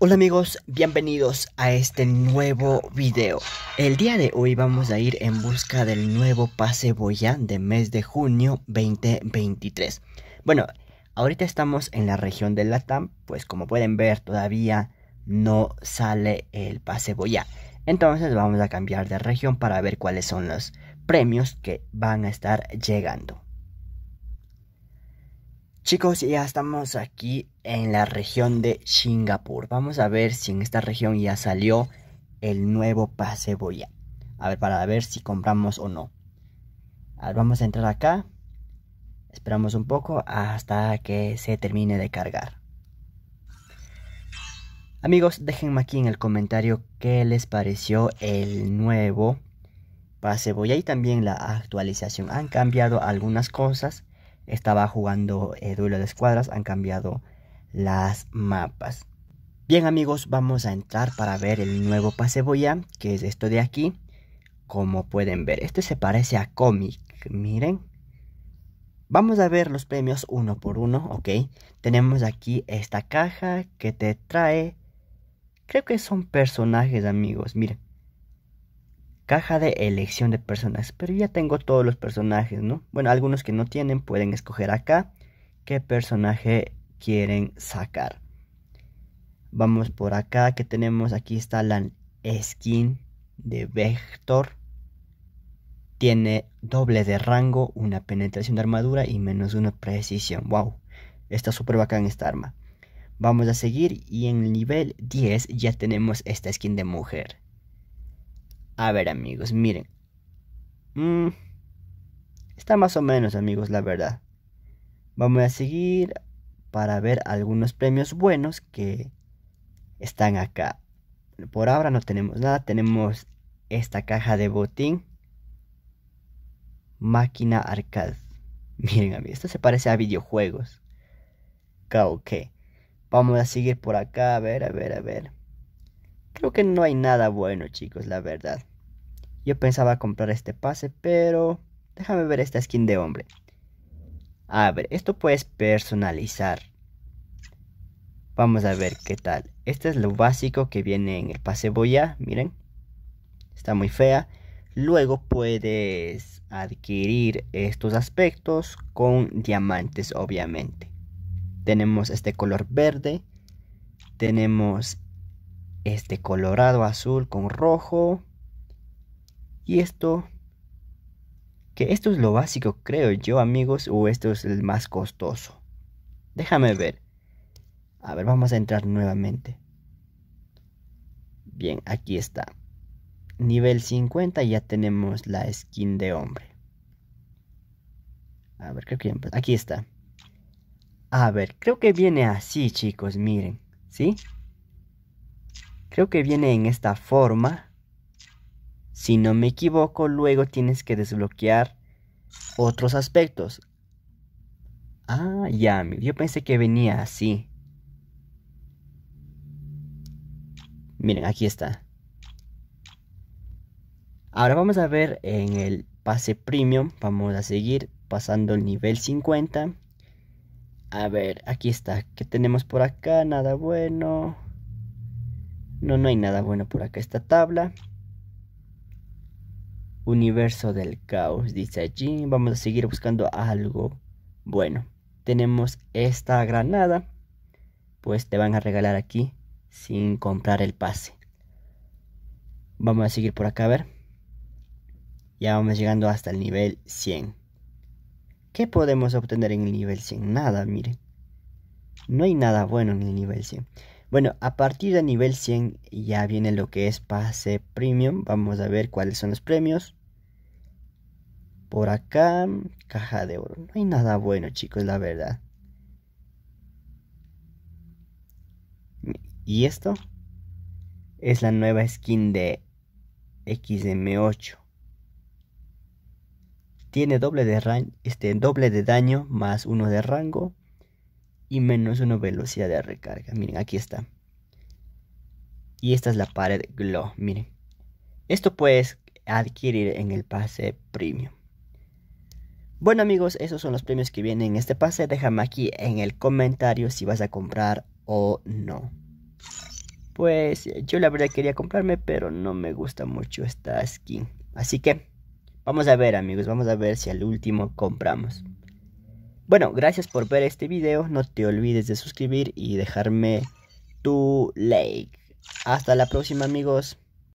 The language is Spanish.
Hola amigos, bienvenidos a este nuevo video. El día de hoy vamos a ir en busca del nuevo pase de mes de junio 2023. Bueno, ahorita estamos en la región de Latam, pues como pueden ver todavía no sale el pase Entonces vamos a cambiar de región para ver cuáles son los premios que van a estar llegando. Chicos, ya estamos aquí en la región de Singapur. Vamos a ver si en esta región ya salió el nuevo pase Boya. A ver, para ver si compramos o no. vamos a entrar acá. Esperamos un poco hasta que se termine de cargar. Amigos, déjenme aquí en el comentario qué les pareció el nuevo pase Boya y también la actualización. Han cambiado algunas cosas estaba jugando eh, duelo de escuadras, han cambiado las mapas. Bien amigos, vamos a entrar para ver el nuevo paseboya, que es esto de aquí. Como pueden ver, este se parece a cómic, miren. Vamos a ver los premios uno por uno, ok. Tenemos aquí esta caja que te trae... Creo que son personajes amigos, miren. Caja de elección de personajes. Pero ya tengo todos los personajes, ¿no? Bueno, algunos que no tienen pueden escoger acá qué personaje quieren sacar. Vamos por acá que tenemos, aquí está la skin de Vector. Tiene doble de rango, una penetración de armadura y menos una precisión. ¡Wow! Está súper bacán esta arma. Vamos a seguir y en el nivel 10 ya tenemos esta skin de mujer. A ver amigos, miren. Mm, está más o menos amigos, la verdad. Vamos a seguir para ver algunos premios buenos que están acá. Por ahora no tenemos nada. Tenemos esta caja de botín. Máquina arcade. Miren amigos, esto se parece a videojuegos. Ok. Vamos a seguir por acá. A ver, a ver, a ver. Creo que no hay nada bueno, chicos, la verdad. Yo pensaba comprar este pase, pero... Déjame ver esta skin de hombre. A ver, esto puedes personalizar. Vamos a ver qué tal. Este es lo básico que viene en el pase Boya, miren. Está muy fea. Luego puedes adquirir estos aspectos con diamantes, obviamente. Tenemos este color verde. Tenemos este colorado azul con rojo. Y esto, que esto es lo básico creo yo amigos, o esto es el más costoso. Déjame ver. A ver, vamos a entrar nuevamente. Bien, aquí está. Nivel 50 ya tenemos la skin de hombre. A ver, creo que aquí está. A ver, creo que viene así, chicos, miren, ¿sí? Creo que viene en esta forma. Si no me equivoco, luego tienes que desbloquear otros aspectos. Ah, ya, yo pensé que venía así. Miren, aquí está. Ahora vamos a ver en el pase premium. Vamos a seguir pasando el nivel 50. A ver, aquí está. ¿Qué tenemos por acá? Nada bueno. No, no hay nada bueno por acá esta tabla. Universo del caos, dice allí. Vamos a seguir buscando algo bueno. Tenemos esta granada. Pues te van a regalar aquí sin comprar el pase. Vamos a seguir por acá a ver. Ya vamos llegando hasta el nivel 100. ¿Qué podemos obtener en el nivel 100? Nada, miren. No hay nada bueno en el nivel 100. Bueno, a partir de nivel 100 ya viene lo que es pase premium. Vamos a ver cuáles son los premios. Por acá, caja de oro. No hay nada bueno, chicos, la verdad. Y esto es la nueva skin de XM8. Tiene doble de, este, doble de daño más uno de rango y menos una velocidad de recarga. Miren, aquí está. Y esta es la pared Glow, miren. Esto puedes adquirir en el pase premium. Bueno amigos, esos son los premios que vienen en este pase. Déjame aquí en el comentario si vas a comprar o no. Pues yo la verdad quería comprarme, pero no me gusta mucho esta skin. Así que vamos a ver amigos, vamos a ver si al último compramos. Bueno, gracias por ver este video. No te olvides de suscribir y dejarme tu like. Hasta la próxima amigos.